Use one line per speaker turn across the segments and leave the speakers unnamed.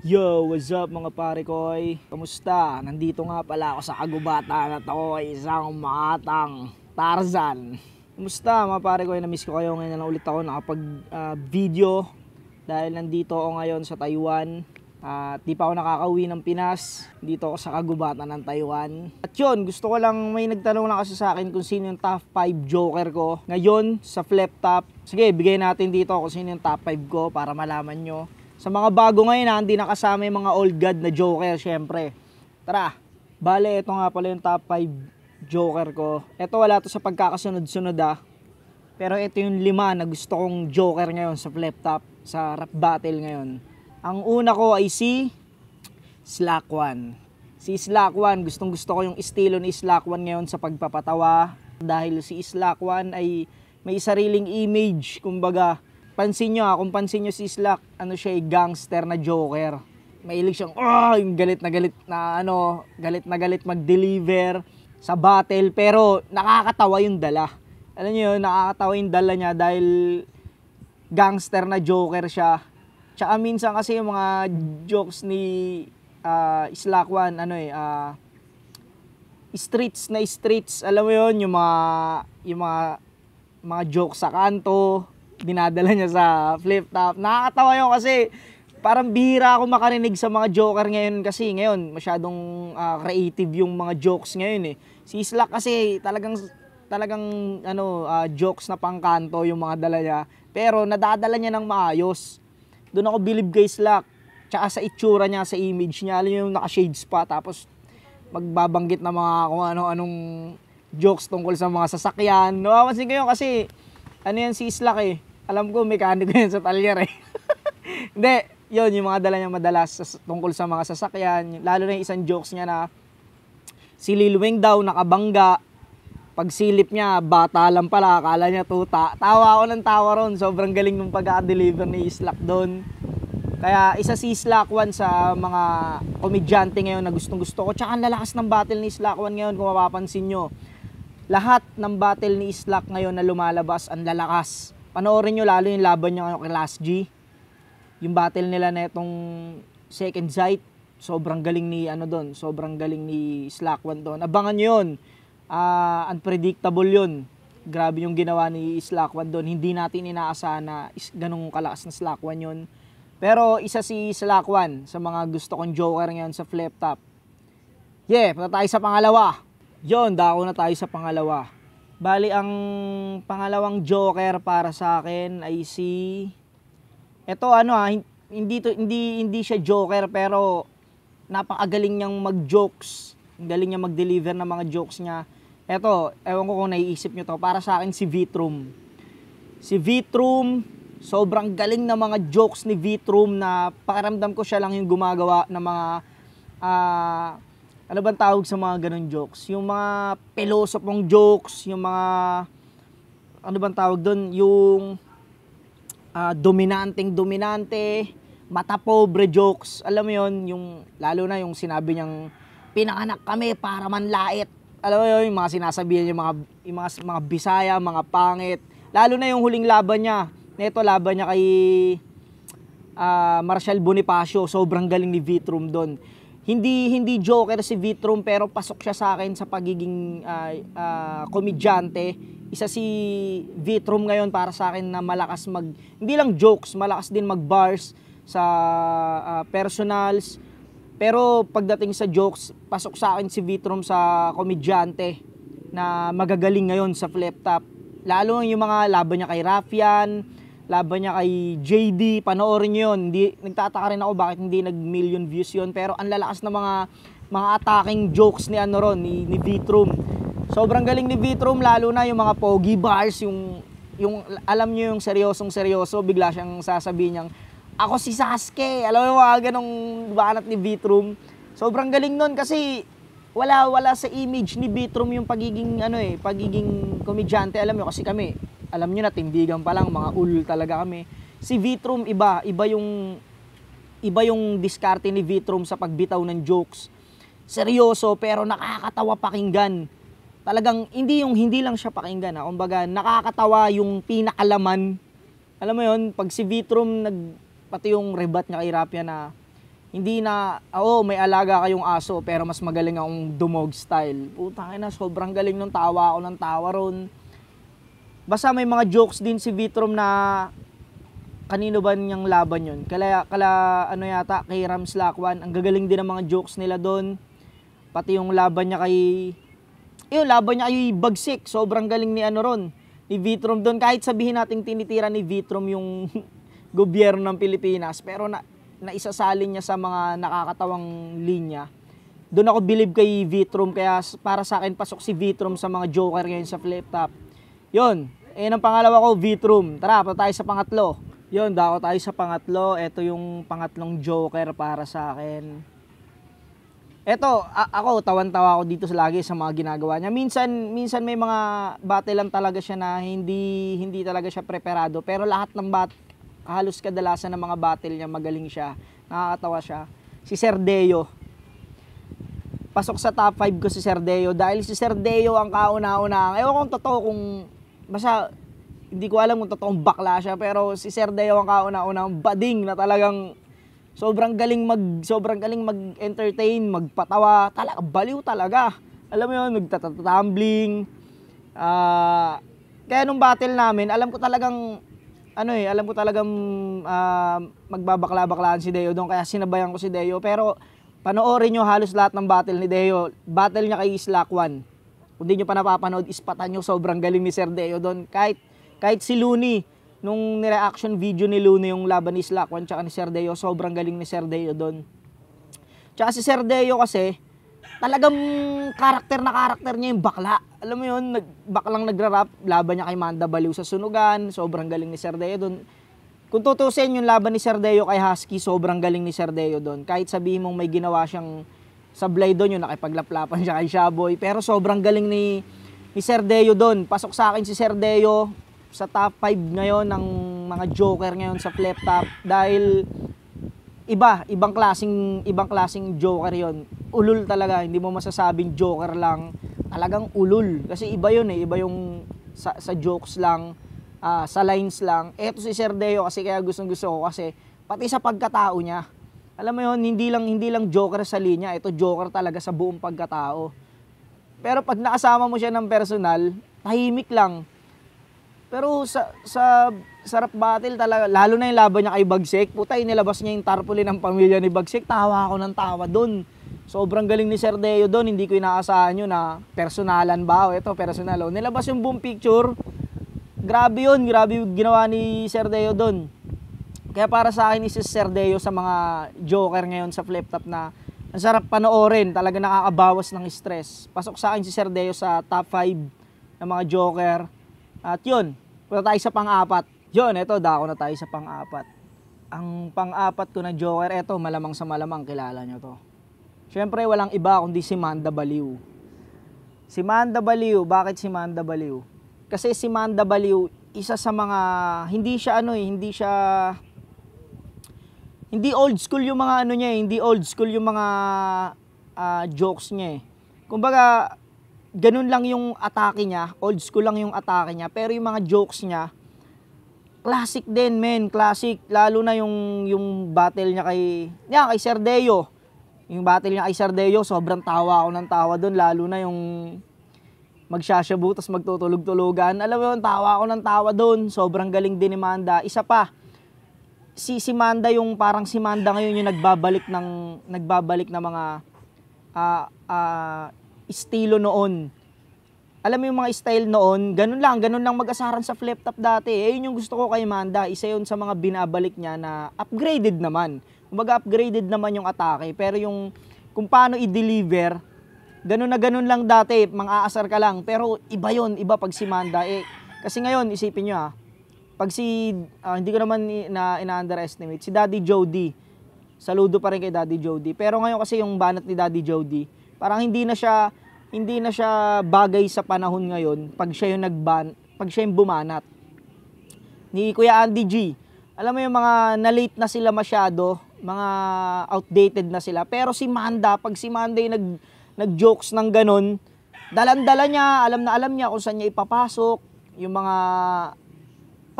Yo, what's up mga pare koy? Kamusta? Nandito nga pala ako sa kagubatan at to, ay isang matang Tarzan. Kamusta mga pare koy? Namiss ko kayo ngayon na ulit ako nakapag-video ah, uh, dahil nandito ako ngayon sa Taiwan. At uh, di pa ako nakakauwi ng Pinas. Dito ako sa kagubatan ng Taiwan. At yun, gusto ko lang may nagtanong lang kasi sa akin kung sino yung top 5 joker ko. Ngayon, sa flip top. Sige, bigay natin dito kung sino yung top 5 ko para malaman nyo sa mga bago ngayon ha, ah, hindi nakasama yung mga old god na Joker syempre. Tara, bale ito nga pala yung top 5 Joker ko. Ito wala to sa pagkakasunod-sunod ah. Pero ito yung lima na gusto kong Joker ngayon sa flip top, sa rap battle ngayon. Ang una ko ay si Slack One. Si Slack One, gustong gusto ko yung estilo ni Slack One ngayon sa pagpapatawa. Dahil si Slack One ay may sariling image, kumbaga Pansin nyo ha, kung pansin nyo si Slack, ano siya, eh, gangster na joker. Mailig siyang, oh, yung galit na galit na ano, galit na galit mag-deliver sa battle. Pero nakakatawa yung dala. Alam nyo yun, nakakatawa yung dala niya dahil gangster na joker siya. Tsaka minsan kasi yung mga jokes ni uh, Slack One, ano eh, uh, streets na streets, alam mo yun, yung mga, yung mga, mga jokes sa kanto, dinadala niya sa flip top. Nakakatawa yun kasi parang bihira ako makarinig sa mga joker ngayon kasi ngayon masyadong uh, creative yung mga jokes ngayon eh. Si Slack kasi talagang talagang ano uh, jokes na pangkanto yung mga dala niya pero nadadala niya ng maayos. Doon ako believe guys Slack tsaka sa itsura niya, sa image niya, alin yung naka-shades pa tapos magbabanggit na mga kung ano-anong jokes tungkol sa mga sasakyan. Nawawansin ko yun kasi ano yan si Slack eh. Alam ko, mekaniko yun sa talyer eh. Hindi, yun, yung mga dala niya madalas sa, tungkol sa mga sasakyan. Lalo na yung isang jokes niya na si Lil Wing daw nakabangga. Pagsilip niya, bata lang pala. Akala niya tuta. Tawa ako ng tawa ron. Sobrang galing nung pagka-deliver ni Slack doon. Kaya isa si One sa mga komedyante ngayon na gustong gusto ko. Tsaka lalakas ng battle ni One ngayon kung mapapansin nyo. Lahat ng battle ni Slack ngayon na lumalabas ang lalakas panoorin nyo lalo yung laban niya ano, kay Last G. Yung battle nila na itong second sight. Sobrang galing ni ano doon, sobrang galing ni Slackwan doon. Abangan nyo yun. Uh, unpredictable yun. Grabe yung ginawa ni Slackwan doon. Hindi natin inaasahan na is, kalakas na Slackwan yun. Pero isa si Slackwan sa mga gusto kong joker ngayon sa flip top. Yeah, punta tayo sa pangalawa. Yon, dako na tayo sa pangalawa. Bali, ang pangalawang joker para sa akin ay si... Ito ano ha, ah, hindi, to, hindi, hindi siya joker pero napakagaling niyang mag-jokes. Ang galing niya mag-deliver ng mga jokes niya. Ito, ewan ko kung naiisip niyo to, para sa akin si Vitrum. Si Vitrum, sobrang galing na mga jokes ni Vitrum na pakiramdam ko siya lang yung gumagawa ng mga uh, ano bang tawag sa mga ganun jokes? Yung mga peloso jokes, yung mga, ano bang tawag doon? Yung uh, dominanteng dominante, mata pobre jokes. Alam mo yun, yung, lalo na yung sinabi niyang, pinanganak kami para manlait. Alam mo yun, yung mga sinasabihan niya, yung mga, yung mga, mga bisaya, mga pangit. Lalo na yung huling laban niya. Neto laban niya kay uh, ah, Marshall Bonifacio. Sobrang galing ni Vitrum doon hindi hindi joker si Vitrum pero pasok siya sa akin sa pagiging uh, uh, komedyante. Isa si Vitrum ngayon para sa akin na malakas mag hindi lang jokes, malakas din mag bars sa uh, personals. Pero pagdating sa jokes, pasok sa akin si Vitrum sa komedyante na magagaling ngayon sa flip top. Lalo yung mga laban niya kay Rafian, Laban niya kay JD, panoorin niyo 'yon. Hindi nagtataka rin ako bakit hindi nag-million views 'yon, pero ang lalakas ng mga mga attacking jokes ni ano ron, ni, ni Vitrum. Sobrang galing ni Vitrum lalo na yung mga pogi bars, yung yung alam niyo yung seryosong seryoso, bigla siyang sasabihin niyang ako si Sasuke. Alam mo mga ganong banat ni Vitrum. Sobrang galing nun kasi wala wala sa image ni Bitrum yung pagiging ano eh, pagiging komedyante alam mo kasi kami alam nyo na, tindigan pa lang, mga ul talaga kami. Si Vitrum iba, iba yung iba yung diskarte ni Vitrum sa pagbitaw ng jokes. Seryoso pero nakakatawa pakinggan. Talagang hindi yung hindi lang siya pakinggan ha. Kumbaga nakakatawa yung pinakalaman. Alam mo yon, pag si Vitrum nag pati yung rebat niya kay Rapia na hindi na, oo, oh, may alaga kayong aso, pero mas magaling akong dumog style. Putang na, sobrang galing nung tawa ako ng tawa ron. Basta may mga jokes din si Vitrom na kanino ba niyang laban yun. Kala, kala ano yata, kay Rams Lakwan. Ang gagaling din ng mga jokes nila doon. Pati yung laban niya kay... Yung laban niya ay Bagsik. Sobrang galing ni ano ron, ni Vitrom doon. Kahit sabihin nating tinitira ni Vitrom yung gobyerno ng Pilipinas. Pero na, naisasalin niya sa mga nakakatawang linya doon ako believe kay Vitrom. kaya para sa akin pasok si Vitrom sa mga joker ngayon sa flip top. 'Yon. And eh, ang pangalawa ko, Vitrum. Tara, pa tayo sa pangatlo. Yun, dako tayo sa pangatlo. Ito yung pangatlong joker para sa akin. Ito, ako tawan-tawa ako dito sa lagi sa mga ginagawa niya. Minsan minsan may mga battle lang talaga siya na hindi hindi talaga siya preparado, pero lahat ng bat halos kadalasan ng mga battle niya magaling siya. Nakakatawa siya. Si Serdeo. Pasok sa top 5 ko si Serdeo dahil si Serdeo ang kauna-una. Ewan ko totoo kung basta hindi ko alam kung totoong bakla siya pero si Sir Deo ang kauna-unang bading na talagang sobrang galing mag sobrang galing mag-entertain, magpatawa, talaga baliw talaga. Alam mo 'yun, nagtatumbling. Ah, uh, kaya nung battle namin, alam ko talagang ano eh, alam ko talagang uh, magbabakla-baklaan si Deo doon kaya sinabayan ko si Deo pero panoorin nyo halos lahat ng battle ni Deo. Battle niya kay Slack 1 kung di nyo pa napapanood, ispatan nyo. Sobrang galing ni Sir Deo doon. Kahit, kahit si Looney, nung nireaction video ni Looney yung laban ni Slackwan tsaka ni Sir Deo, sobrang galing ni Sir Deo doon. Tsaka si Sir Deo kasi, talagang karakter na karakter niya yung bakla. Alam mo yun, nag, baklang nagra-rap, laban niya kay Manda Baliw sa sunugan, sobrang galing ni Sir Deo doon. Kung tutusin yung laban ni Serdeo kay Husky, sobrang galing ni Serdeo doon. Kahit sabihin mong may ginawa siyang sablay doon yun, nakipaglaplapan siya kay Shaboy. Pero sobrang galing ni, ni Sir Deo doon. Pasok sa akin si Sir Deo sa top 5 ngayon ng mga joker ngayon sa flip top dahil iba, ibang klasing ibang klasing joker 'yon. Ulul talaga, hindi mo masasabing joker lang. Talagang ulul kasi iba 'yon eh, iba yung sa, sa jokes lang, uh, sa lines lang. Eto si Sir Deo kasi kaya gustong gusto ko kasi pati sa pagkatao niya alam mo yon hindi lang hindi lang joker sa linya, ito joker talaga sa buong pagkatao. Pero pag nakasama mo siya ng personal, tahimik lang. Pero sa sa sarap battle talaga, lalo na yung laban niya kay Bagsik, puta inilabas niya yung tarpaulin ng pamilya ni Bagsik, tawa ako ng tawa doon. Sobrang galing ni Sir Deo doon, hindi ko inaasahan yun na ah. personalan ba o ito, personal o. Oh. Nilabas yung boom picture, grabe yun, grabe yung ginawa ni Sir Deo doon. Kaya para sa akin, Sir Serdeo sa mga joker ngayon sa flip-top na ang sarap panoorin, talaga nakakabawas ng stress. Pasok sa akin si Sir Serdeo sa top 5 ng mga joker. At yun, punta tayo sa pang-apat. Yun, eto, dako na tayo sa pang-apat. Ang pang-apat ko na joker, eto, malamang sa malamang, kilala nyo to. Siyempre, walang iba kundi si Manda Baliw. Si Manda Baliw, bakit si Manda Baliw? Kasi si Manda Baliw, isa sa mga, hindi siya ano eh, hindi siya hindi old school yung mga ano niya eh. Hindi old school yung mga uh, jokes niya eh. Kumbaga, ganun lang yung atake niya. Old school lang yung atake niya. Pero yung mga jokes niya, classic din men. Classic. Lalo na yung, yung battle niya kay, niya, kay Serdeo. Yung battle niya kay Serdeo, sobrang tawa ako ng tawa doon. Lalo na yung magsashabu tapos magtutulog-tulugan. Alam mo yun, tawa ako ng tawa doon. Sobrang galing din ni Manda. Isa pa, si si Manda yung parang si Manda ngayon yung nagbabalik ng nagbabalik ng mga uh, uh, estilo noon. Alam mo yung mga style noon, ganun lang, ganun lang mag-asaran sa flip top dati. Eh, yun yung gusto ko kay Manda. Isa yun sa mga binabalik niya na upgraded naman. Kumbaga upgraded naman yung atake. Pero yung kung paano i-deliver, ganun na ganun lang dati, mang aasar ka lang. Pero iba yon iba pag si Manda. Eh, kasi ngayon, isipin nyo ah, pag si, uh, hindi ko naman na, ina-underestimate, si Daddy Jody, saludo pa rin kay Daddy Jody. Pero ngayon kasi yung banat ni Daddy Jody, parang hindi na siya, hindi na siya bagay sa panahon ngayon pag siya yung nagban, pag siya yung bumanat. Ni Kuya Andy G, alam mo yung mga na-late na sila masyado, mga outdated na sila. Pero si Manda, pag si Manda yung nag, nag-jokes ng ganun, dalandala niya, alam na alam niya kung saan niya ipapasok, yung mga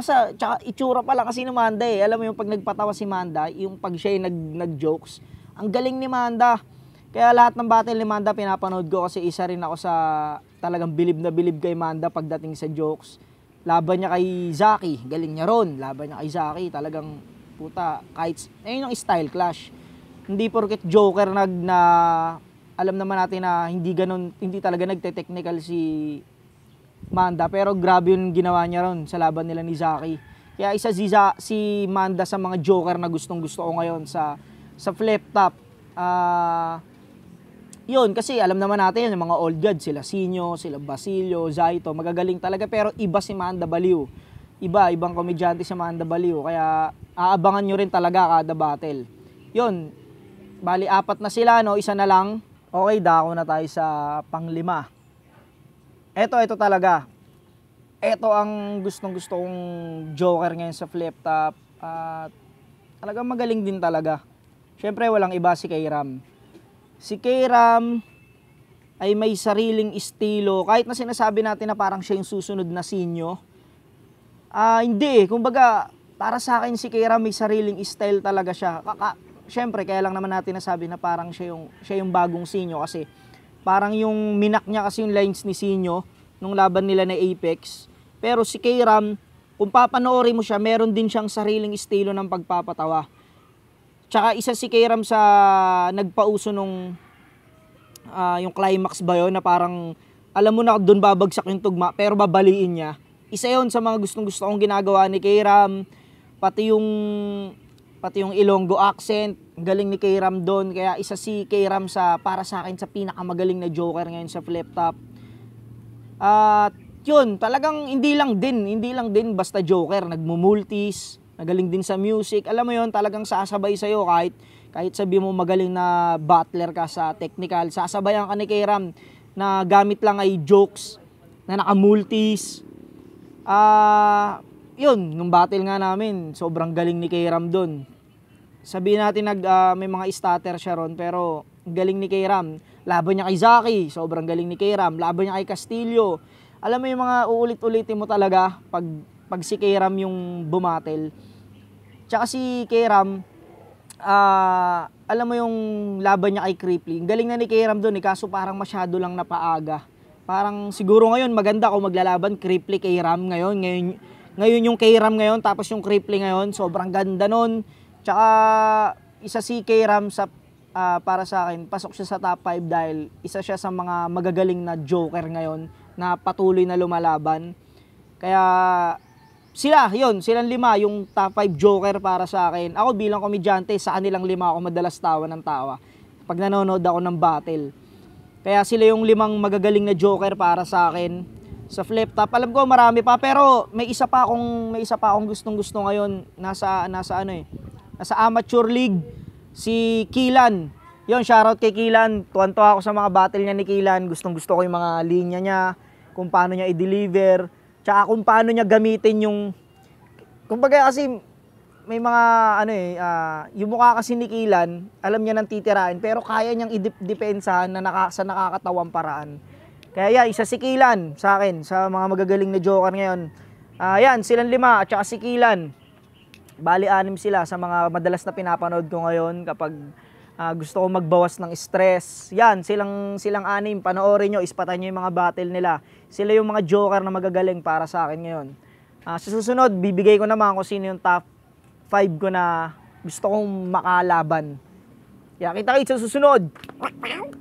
Basta, tsaka itsura pala kasi ni Manda eh. Alam mo yung pag nagpatawa si Manda, yung pag siya yung nag, nag-jokes, ang galing ni Manda. Kaya lahat ng battle ni Manda pinapanood ko kasi isa rin ako sa talagang bilib na bilib kay Manda pagdating sa jokes. Laban niya kay Zaki, galing niya ron. Laban niya kay Zaki, talagang puta, kahit, ayun yung style clash. Hindi porket Joker nag na, alam naman natin na hindi ganun, hindi talaga nagte-technical si Manda. Pero grabe yung ginawa niya ron sa laban nila ni Zaki. Kaya isa si, Z si Manda sa mga joker na gustong gusto ko ngayon sa, sa flip top. Ah... Uh, yun, kasi alam naman natin yung mga old guard, sila Sinyo, sila Basilio, Zaito, magagaling talaga. Pero iba si Manda Baliw. Iba, ibang komedyante si Manda Baliw. Kaya aabangan nyo rin talaga kada battle. Yun, bali apat na sila, no? isa na lang. Okay, dako na tayo sa panglima. Ito, ito talaga. Ito ang gustong gusto kong joker ngayon sa flip top. At talagang magaling din talaga. Siyempre, walang iba si K-Ram. Si K-Ram ay may sariling estilo. Kahit na sinasabi natin na parang siya yung susunod na sinyo, ah, uh, hindi eh. Kumbaga, para sa akin si Kayram may sariling style talaga siya. Kaka, Siyempre, kaya lang naman natin nasabi na parang siya yung, siya yung bagong sinyo kasi Parang yung minak niya kasi yung lines ni Sinyo nung laban nila na Apex. Pero si Kram, kung papanoorin mo siya, meron din siyang sariling estilo ng pagpapatawa. Tsaka isa si Kram sa nagpauso nung uh, yung climax ba yun na parang alam mo na doon babagsak yung tugma pero babaliin niya. Isa yon sa mga gustong gusto kong ginagawa ni Kram. Pati yung pati yung Ilonggo accent, galing ni Kram doon. Kaya isa si Kram sa para sa akin sa pinakamagaling na joker ngayon sa flip top. At yun, talagang hindi lang din, hindi lang din basta joker, nagmumultis, nagaling din sa music. Alam mo yun, talagang sasabay sa'yo kahit kahit sabi mo magaling na battler ka sa technical, sasabayan ka ni Kram na gamit lang ay jokes, na nakamultis. Ah, uh, yun, nung battle nga namin, sobrang galing ni Kiram doon. Sabihin natin nag, uh, may mga starter siya ron, pero galing ni Kiram. Laban niya kay Zaki, sobrang galing ni Kiram. Laban niya kay Castillo. Alam mo yung mga uulit-ulitin mo talaga pag, pag si Kairam yung bumatel. Tsaka si Kiram, uh, ah, alam mo yung laban niya kay Crippling. Galing na ni Kiram doon eh, kaso parang masyado lang napaaga. Parang siguro ngayon maganda kung maglalaban Crippling kay Ram ngayon. Ngayon, ngayon yung K-Ram ngayon, tapos yung Cripply ngayon, sobrang ganda nun. Tsaka, isa si K-Ram sa, uh, para sa akin, pasok siya sa top 5 dahil isa siya sa mga magagaling na joker ngayon na patuloy na lumalaban. Kaya, sila, yon silang lima, yung top 5 joker para sa akin. Ako bilang komedyante, sa kanilang lima ako madalas tawa ng tawa. Pag nanonood ako ng battle. Kaya sila yung limang magagaling na joker para sa akin sa flip top. Alam ko marami pa pero may isa pa akong may isa pa akong gustong-gusto ngayon nasa nasa ano eh. Nasa amateur league si Kilan. Yon, shoutout kay Kilan. Tuwan-tuwa ako sa mga battle niya ni Kilan. Gustong-gusto ko yung mga linya niya, kung paano niya i-deliver, tsaka kung paano niya gamitin yung kumbaga kasi may mga ano eh, uh, yung mukha kasi ni Kilan, alam niya nang titirain pero kaya niyang i-depensahan na naka, sa nakakatawang paraan. Kaya yan, isa si Kilan sa akin, sa mga magagaling na joker ngayon. Uh, yan, silang lima at saka si Kilan. Bali, anim sila sa mga madalas na pinapanood ko ngayon kapag uh, gusto ko magbawas ng stress. Yan, silang, silang anim, panoorin nyo, ispatan nyo yung mga battle nila. Sila yung mga joker na magagaling para sa akin ngayon. Uh, sa susunod, bibigay ko naman kung sino yung top 5 ko na gusto kong makalaban. Kaya kita kayo sa susunod.